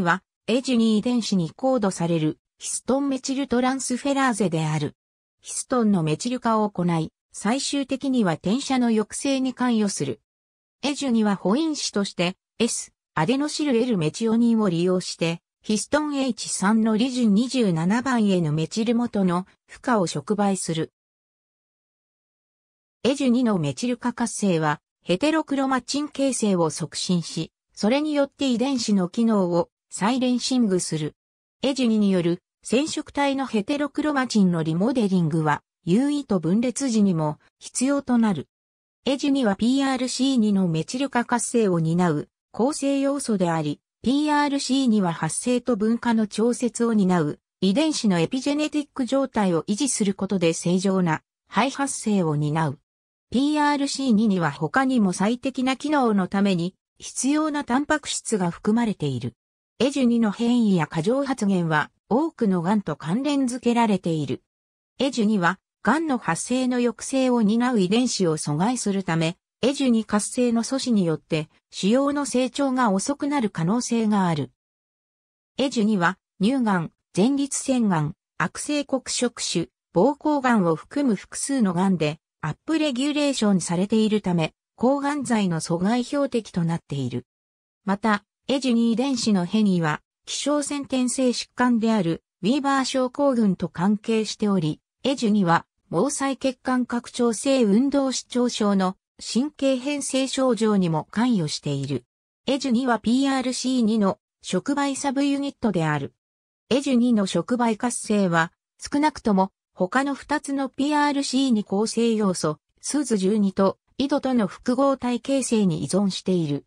は、エジュ2遺伝子にコードされるヒストンメチルトランスフェラーゼである。ヒストンのメチル化を行い、最終的には転写の抑制に関与する。エジュ2は保因子として S、アデノシル L メチオニンを利用して、ヒストン H3 のリジュン27番へのメチル元の負荷を触媒する。エジュ2のメチル化活性は、ヘテロクロマチン形成を促進し、それによって遺伝子の機能をサイレンシングする。エジニによる染色体のヘテロクロマチンのリモデリングは UE と分裂時にも必要となる。エジニは PRC2 のメチル化活性を担う構成要素であり、PRC2 は発生と分化の調節を担う遺伝子のエピジェネティック状態を維持することで正常な肺発生を担う。PRC2 には他にも最適な機能のために必要なタンパク質が含まれている。エジュニの変異や過剰発現は多くの癌と関連づけられている。エジュニは癌の発生の抑制を担う遺伝子を阻害するため、エジュニ活性の阻止によって腫瘍の成長が遅くなる可能性がある。エジュニは乳がん、前立腺がん、悪性黒色腫、膀胱がんを含む複数のがんでアップレギュレーションされているため、抗がん剤の阻害標的となっている。また、エジニー電子の変異は、気象先天性疾患であるウィーバー症候群と関係しており、エジニーは、毛細血管拡張性運動失調症の神経変性症状にも関与している。エジュニは PRC2 の触媒サブユニットである。エジュニの触媒活性は、少なくとも他の2つの PRC2 構成要素、スーズ12と、井戸との複合体形成に依存している。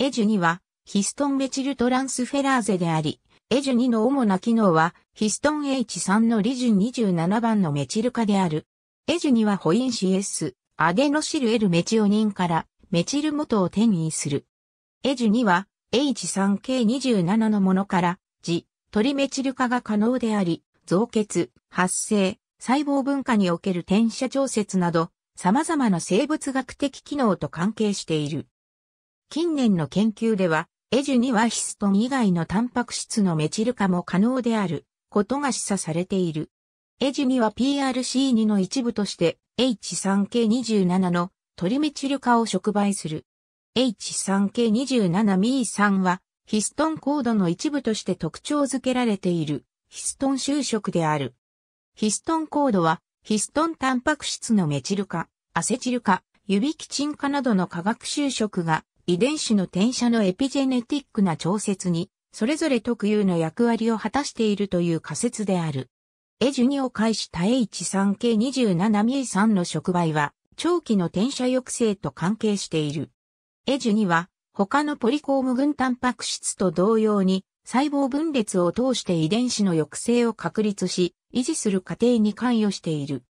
エジューは、ヒストンメチルトランスフェラーゼであり、エジュ2の主な機能は、ヒストン H3 のリジュ27番のメチル化である。エジュ2はホイン CS、アデノシル L メチオニンからメチル元を転移する。エジュ2は H3K27 のものから、ジ、トリメチル化が可能であり、増血、発生、細胞分化における転写調節など、様々な生物学的機能と関係している。近年の研究では、エジュにはヒストン以外のタンパク質のメチル化も可能であることが示唆されている。エジュには PRC2 の一部として H3K27 のトリメチル化を触媒する。H3K27 m e 3はヒストンコードの一部として特徴づけられているヒストン就職である。ヒストンコードはヒストンタンパク質のメチル化、アセチル化、指キチン化などの化学就職が遺伝子の転写のエピジェネティックな調節に、それぞれ特有の役割を果たしているという仮説である。エジュニを介した H3K27Mi3 の触媒は、長期の転写抑制と関係している。エジュニは、他のポリコーム群タンパク質と同様に、細胞分裂を通して遺伝子の抑制を確立し、維持する過程に関与している。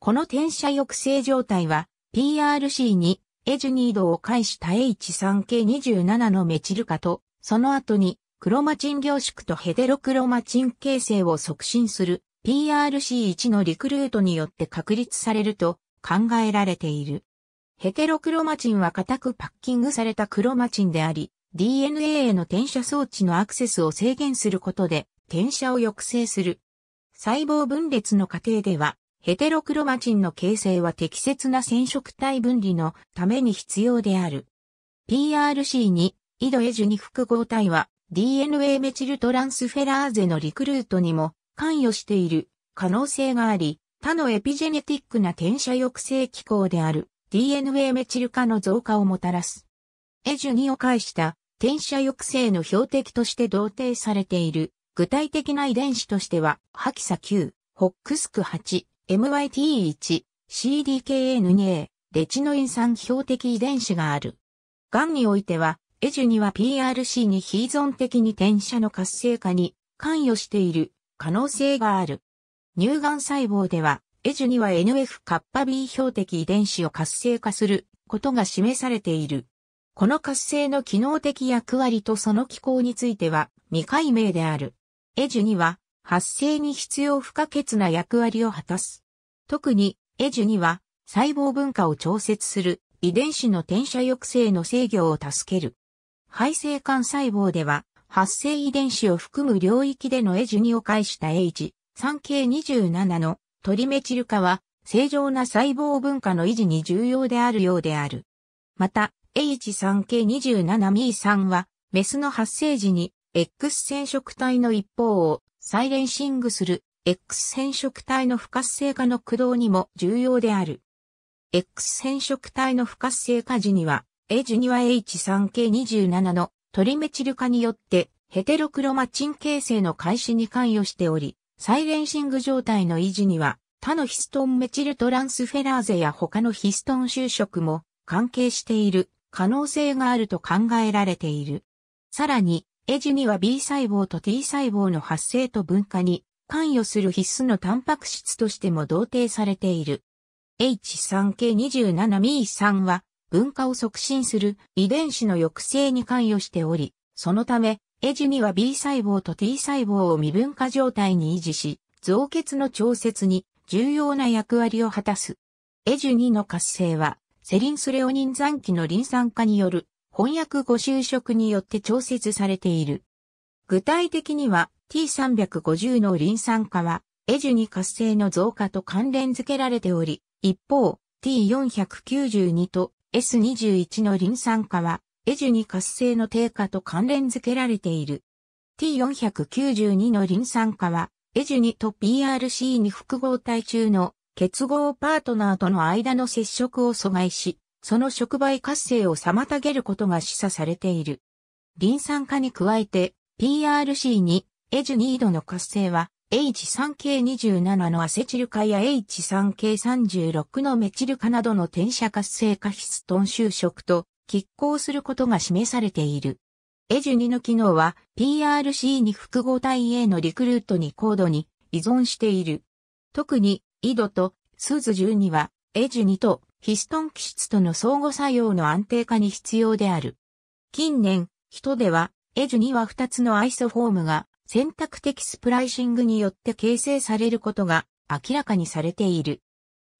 この転写抑制状態は、PRC にエジュニードを介した H3K27 のメチル化と、その後にクロマチン凝縮とヘテロクロマチン形成を促進する PRC1 のリクルートによって確立されると考えられている。ヘテロクロマチンは固くパッキングされたクロマチンであり、DNA への転写装置のアクセスを制限することで転写を抑制する。細胞分裂の過程ではヘテロクロマチンの形成は適切な染色体分離のために必要である。PRC2、イドエジュニ複合体は DNA メチルトランスフェラーゼのリクルートにも関与している可能性があり、他のエピジェネティックな転写抑制機構である DNA メチル化の増加をもたらす。エジュニを介した転写抑制の標的として同定されている具体的な遺伝子としては、ハキサ9、ホックスク8、MYT1、CDKN2A、レチノイン酸標的遺伝子がある。がんにおいては、エジュには PRC に非依存的に転写の活性化に関与している可能性がある。乳がん細胞では、エジュには NF カッパ B 標的遺伝子を活性化することが示されている。この活性の機能的役割とその機構については未解明である。エジュには発生に必要不可欠な役割を果たす。特に、エジュには、細胞分化を調節する遺伝子の転写抑制の制御を助ける。肺性幹細胞では、発生遺伝子を含む領域でのエジュニを介した H3K27 のトリメチル化は、正常な細胞分化の維持に重要であるようである。また、H3K27 ミー3は、メスの発生時に X 染色体の一方をサイレンシングする X 染色体の不活性化の駆動にも重要である。X 染色体の不活性化時には、ジュには H3K27 のトリメチル化によってヘテロクロマチン形成の開始に関与しており、サイレンシング状態の維持には他のヒストンメチルトランスフェラーゼや他のヒストン就職も関係している可能性があると考えられている。さらに、エジには B 細胞と T 細胞の発生と分化に関与する必須のタンパク質としても同定されている。H3K27Me3 は分化を促進する遺伝子の抑制に関与しており、そのため、エジには B 細胞と T 細胞を未分化状態に維持し、増血の調節に重要な役割を果たす。エジュ2の活性は、セリンスレオニン残機のリン酸化による翻訳ご就職によって調節されている。具体的には T350 のリン酸化は、エジュに活性の増加と関連付けられており、一方、T492 と S21 のリン酸化は、エジュに活性の低下と関連付けられている。T492 のリン酸化は、エジュニと PRC に複合体中の結合パートナーとの間の接触を阻害し、その触媒活性を妨げることが示唆されている。リン酸化に加えて、PRC に、エジュニードの活性は、H3K27 のアセチル化や H3K36 のメチル化などの転写活性化ヒストン就職と拮抗することが示されている。エジュニの機能は PRC に複合体 A のリクルートに高度に依存している。特に、イドとスーズ12は、エジュニとヒストン気質との相互作用の安定化に必要である。近年、人では、エジュには2つのアイソフォームが選択的スプライシングによって形成されることが明らかにされている。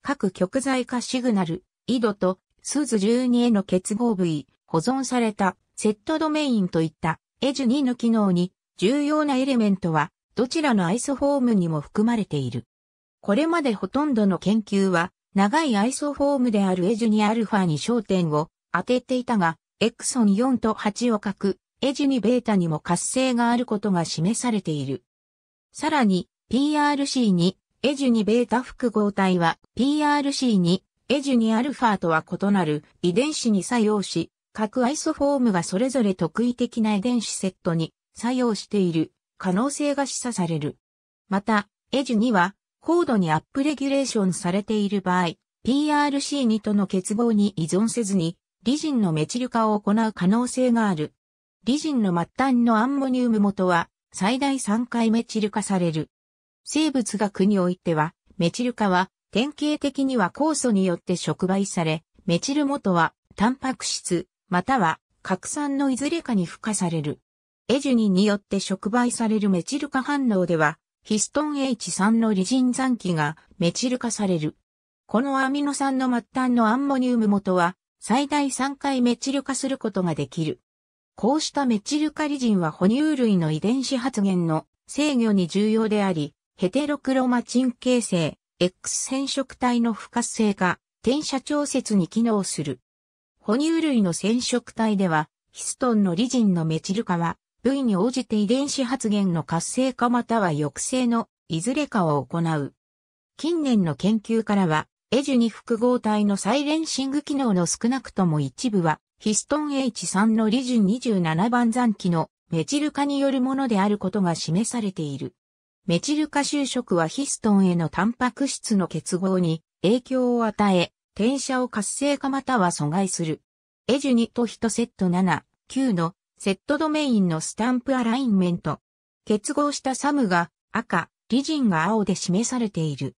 各極材化シグナル、井戸とスーズ12への結合部位、保存されたセットドメインといったエジュ2の機能に重要なエレメントはどちらのアイソフォームにも含まれている。これまでほとんどの研究は長いアイソフォームであるエジュニアルファに焦点を当てていたが、エクソン4と8を書く、エジュニベータにも活性があることが示されている。さらに、PRC に、エジュニベータ複合体は、PRC に、エジュニアルファとは異なる遺伝子に作用し、各アイソフォームがそれぞれ特異的な遺伝子セットに作用している可能性が示唆される。また、エジュニは高度にアップレギュレーションされている場合、PRC2 との結合に依存せずに、リジンのメチル化を行う可能性がある。リジンの末端のアンモニウム元は、最大3回メチル化される。生物学においては、メチル化は、典型的には酵素によって触媒され、メチル元は、タンパク質、または、核酸のいずれかに付加される。エジュニによって触媒されるメチル化反応では、ヒストン H3 のリジン残機がメチル化される。このアミノ酸の末端のアンモニウム元は最大3回メチル化することができる。こうしたメチル化リジンは哺乳類の遺伝子発現の制御に重要であり、ヘテロクロマチン形成、X 染色体の不活性化、転写調節に機能する。哺乳類の染色体では、ヒストンのリジンのメチル化は部位に応じて遺伝子発現の活性化または抑制のいずれかを行う。近年の研究からは、エジュニ複合体のサイレンシング機能の少なくとも一部は、ヒストン H3 のリジュ27番残機のメチル化によるものであることが示されている。メチル化就職はヒストンへのタンパク質の結合に影響を与え、転写を活性化または阻害する。エジュニとヒトセット7、9のセットドメインのスタンプアラインメント。結合したサムが赤、リジンが青で示されている。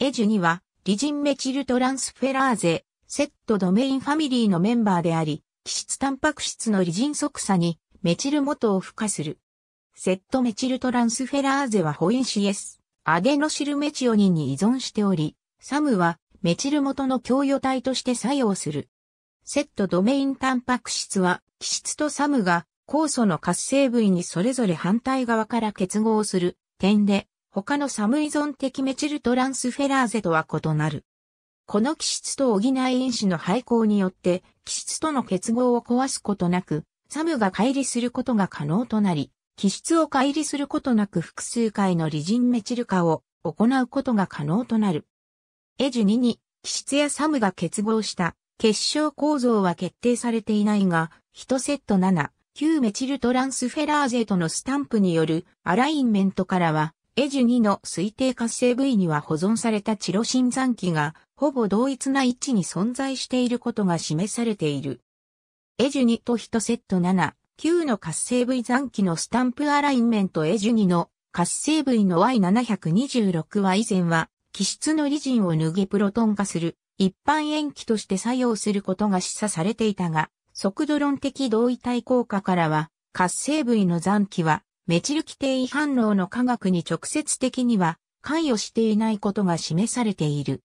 エジュには、リジンメチルトランスフェラーゼ、セットドメインファミリーのメンバーであり、基質タンパク質のリジン即座にメチル元を付加する。セットメチルトランスフェラーゼはホインシエス、アデノシルメチオニンに依存しており、サムはメチル元の供与体として作用する。セットドメインタンパク質は気質とサムが酵素の活性部位にそれぞれ反対側から結合する点で、他のサム依存的メチルトランスフェラーゼとは異なる。この気質と補い因子の配合によって、気質との結合を壊すことなく、サムが乖離することが可能となり、気質を乖離することなく複数回のリジンメチル化を行うことが可能となる。エジュ2に、気質やサムが結合した結晶構造は決定されていないが、1セット7、旧メチルトランスフェラーゼとのスタンプによるアラインメントからは、エジュ2の推定活性部位には保存されたチロシン残機が、ほぼ同一な位置に存在していることが示されている。エジュ2と1セット7、旧の活性部位残機のスタンプアラインメントエジュ2の活性部位の Y726 は以前は、気質のリジンを脱ぎプロトン化する、一般塩基として作用することが示唆されていたが、速度論的同位体効果からは、活性部位の残機は、メチル規定違反応の科学に直接的には関与していないことが示されている。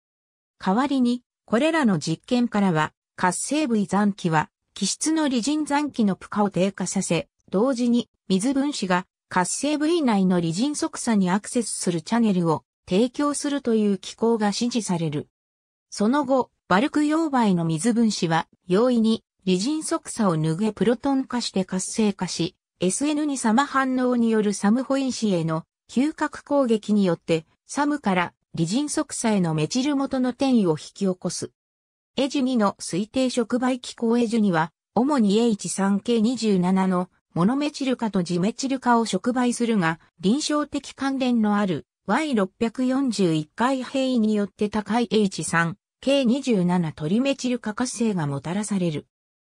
代わりに、これらの実験からは、活性部位残機は、気質の理人残機の負荷を低下させ、同時に水分子が活性部位内の理人即座にアクセスするチャンネルを提供するという機構が指示される。その後、バルク溶媒の水分子は容易に理人即差を脱げプロトン化して活性化し、SN2 様反応によるサムホイン氏への嗅覚攻撃によって、サムから理人即差へのメチル元の転移を引き起こす。エジ2の推定触媒機構エジには、主に H3K27 のモノメチル化とジメチル化を触媒するが、臨床的関連のある Y641 回変異によって高い H3K27 トリメチル化活性がもたらされる。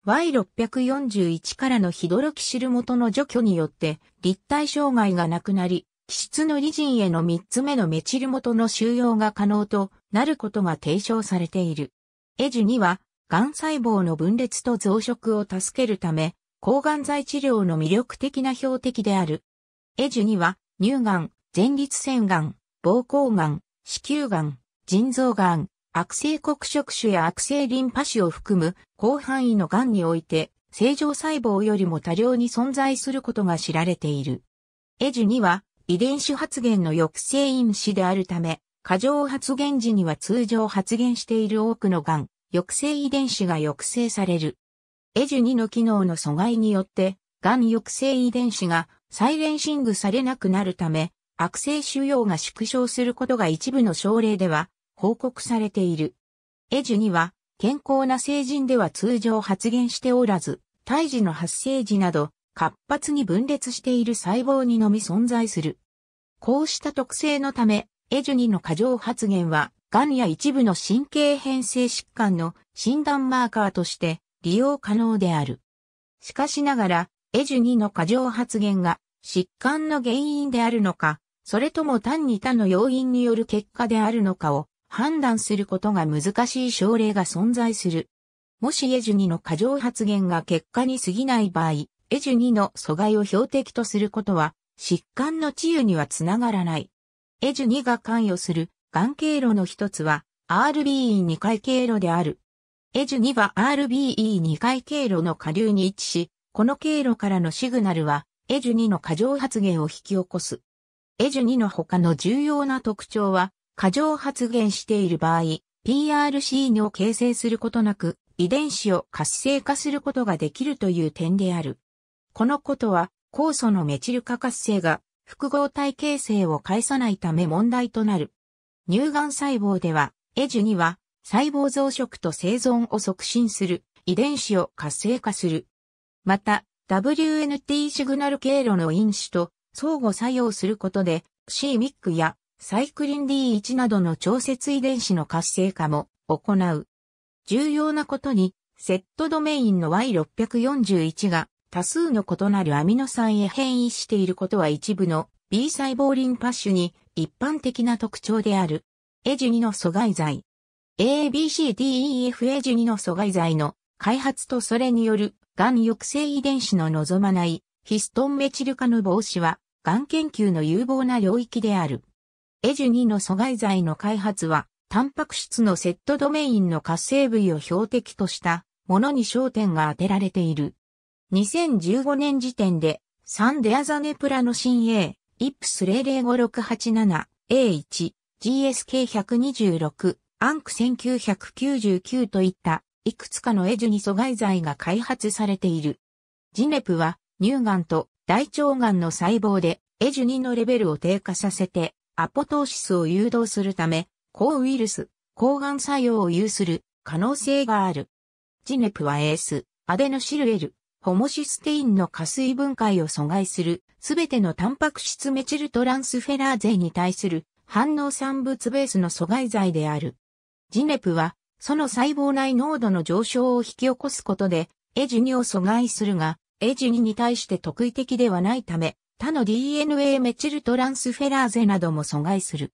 Y641 からのヒドロキシル元の除去によって立体障害がなくなり、気質の理人への3つ目のメチル元の収容が可能となることが提唱されている。エジュには、癌細胞の分裂と増殖を助けるため、抗がん剤治療の魅力的な標的である。エジュには、乳がん、前立腺がん、膀胱がん、子宮がん、腎臓がん、悪性黒色腫や悪性リンパ腫を含む広範囲の癌において、正常細胞よりも多量に存在することが知られている。エジュには遺伝子発現の抑制因子であるため、過剰発現時には通常発現している多くの癌、抑制遺伝子が抑制される。エジュ2の機能の阻害によって、癌抑制遺伝子がサイレンシングされなくなるため、悪性腫瘍が縮小することが一部の症例では報告されている。エジュには、健康な成人では通常発現しておらず、胎児の発生時など、活発に分裂している細胞にのみ存在する。こうした特性のため、エジュニの過剰発現は、癌や一部の神経変性疾患の診断マーカーとして利用可能である。しかしながら、エジュニの過剰発現が疾患の原因であるのか、それとも単に他の要因による結果であるのかを判断することが難しい症例が存在する。もしエジュニの過剰発言が結果に過ぎない場合、エジュニの阻害を標的とすることは、疾患の治癒にはつながらない。エジュニが関与する、眼経路の一つは、RBE2 回経路である。エジュニは RBE2 回経路の下流に位置し、この経路からのシグナルは、エジュニの過剰発言を引き起こす。エジュニの他の重要な特徴は、過剰発現している場合、PRCN を形成することなく、遺伝子を活性化することができるという点である。このことは、酵素のメチル化活性が複合体形成を介さないため問題となる。乳がん細胞では、エジュには細胞増殖と生存を促進する遺伝子を活性化する。また、WNT シグナル経路の因子と相互作用することで CMIC やサイクリン D1 などの調節遺伝子の活性化も行う。重要なことに、セットドメインの Y641 が多数の異なるアミノ酸へ変異していることは一部の B 細胞リンパ種に一般的な特徴である。エジニの阻害剤。ABCDEF エジニの阻害剤の開発とそれによるがん抑制遺伝子の望まないヒストンメチル化の防止は、がん研究の有望な領域である。エジュ2の阻害剤の開発は、タンパク質のセットドメインの活性部位を標的としたものに焦点が当てられている。2015年時点で、サンデアザネプラの新 A、i プス0 0 5 6 8 7 A1、GSK126、アンク1999といった、いくつかのエジュニ阻害剤が開発されている。ジネプは、乳がんと大腸がんの細胞で、エジュ2のレベルを低下させて、アポトーシスを誘導するため、抗ウイルス、抗がん作用を有する可能性がある。ジネプはエース、アデノシルエル、ホモシステインの加水分解を阻害する、すべてのタンパク質メチルトランスフェラーゼに対する反応産物ベースの阻害剤である。ジネプは、その細胞内濃度の上昇を引き起こすことで、エジニを阻害するが、エジニに対して特異的ではないため、他の DNA メチルトランスフェラーゼなども阻害する。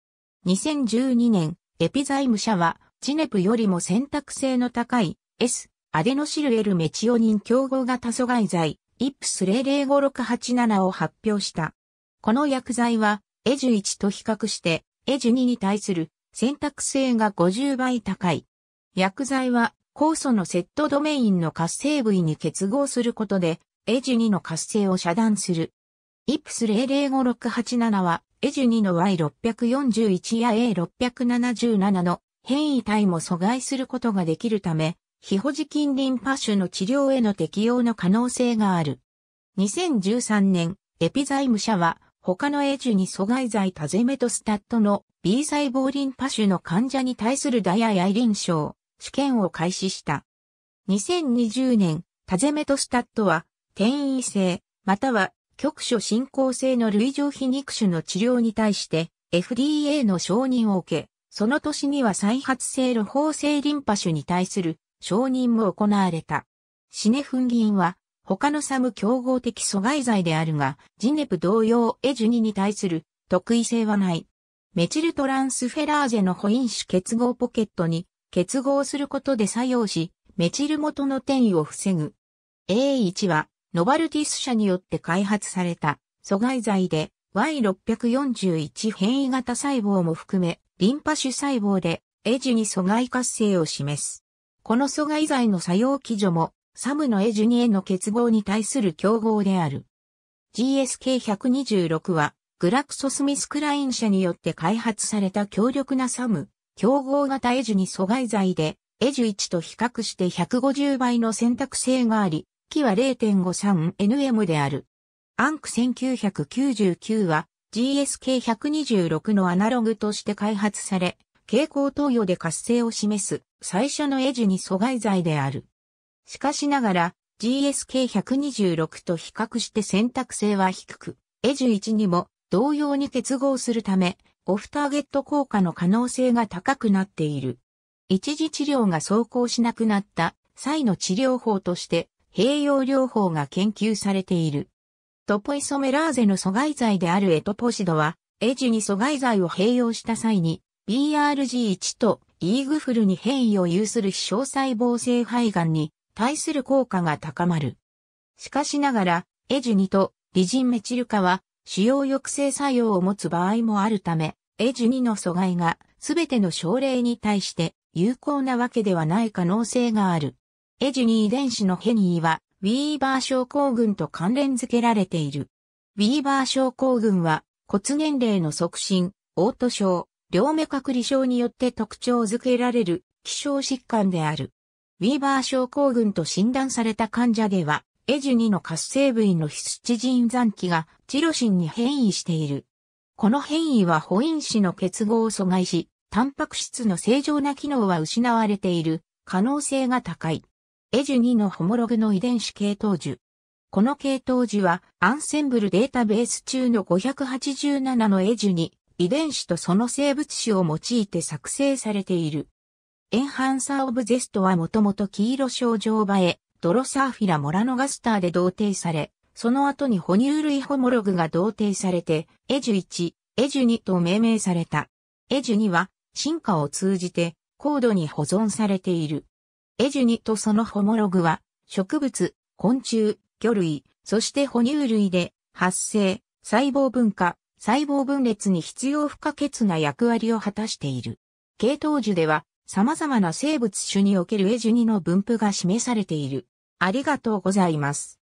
2012年、エピザイム社は、ジネプよりも選択性の高い S、アデノシルエルメチオニン競合型阻害剤、IPS005687 を発表した。この薬剤は、エジュ1と比較して、エジュ2に対する選択性が50倍高い。薬剤は、酵素のセットドメインの活性部位に結合することで、エジュ2の活性を遮断するイプス005687は、エジュニの Y641 や A677 の変異体も阻害することができるため、非保持菌リンパ腫の治療への適用の可能性がある。2013年、エピザイム社は、他のエジュニ阻害剤タゼメトスタットの B 細胞リンパ腫の患者に対するダイアや臨床、試験を開始した。2020年、タゼメトスタットは、転移性、または局所進行性の類状皮肉種の治療に対して FDA の承認を受け、その年には再発性露胞性リンパ種に対する承認も行われた。シネフンギンは他のサム競合的阻害剤であるが、ジネプ同様エジュニに対する特異性はない。メチルトランスフェラーゼの保因子結合ポケットに結合することで作用し、メチル元の転移を防ぐ。A1 はノバルティス社によって開発された阻害剤で Y641 変異型細胞も含めリンパ種細胞でエジに阻害活性を示す。この阻害剤の作用基準もサムのエジニへの結合に対する競合である。GSK126 はグラクソスミスクライン社によって開発された強力なサム、競合型エジュに阻害剤で、エジュ1と比較して150倍の選択性があり、機は 0.53nm である。アンク1999は GSK126 のアナログとして開発され、蛍光投与で活性を示す最初のエジに阻害剤である。しかしながら GSK126 と比較して選択性は低く、エジ1にも同様に結合するため、オフターゲット効果の可能性が高くなっている。一時治療が走行しなくなった際の治療法として併用療法が研究されている。トポイソメラーゼの阻害剤であるエトポシドは、エジに阻害剤を併用した際に、BRG1 とイーグフルに変異を有する非小細胞性肺がんに対する効果が高まる。しかしながら、エジニとリジンメチル化は使用抑制作用を持つ場合もあるため、エジニの阻害がすべての症例に対して有効なわけではない可能性がある。エジニー遺伝子の変異は、ウィーバー症候群と関連づけられている。ウィーバー症候群は、骨年齢の促進、オート症、両目隔離症によって特徴づけられる、希少疾患である。ウィーバー症候群と診断された患者では、エジニの活性部位のヒスチジン残機がチロシンに変異している。この変異は保因子の結合を阻害し、タンパク質の正常な機能は失われている可能性が高い。エジュ2のホモログの遺伝子系統樹。この系統樹は、アンセンブルデータベース中の587のエジュ2、遺伝子とその生物種を用いて作成されている。エンハンサー・オブ・ゼストはもともと黄色症状場へ、ドロサーフィラ・モラノガスターで同定され、その後に哺乳類ホモログが同定されて、エジュ1、エジュ2と命名された。エジュ2は、進化を通じて、高度に保存されている。エジュニとそのホモログは、植物、昆虫、魚類、そして哺乳類で、発生、細胞分化、細胞分裂に必要不可欠な役割を果たしている。系統樹では、様々な生物種におけるエジュニの分布が示されている。ありがとうございます。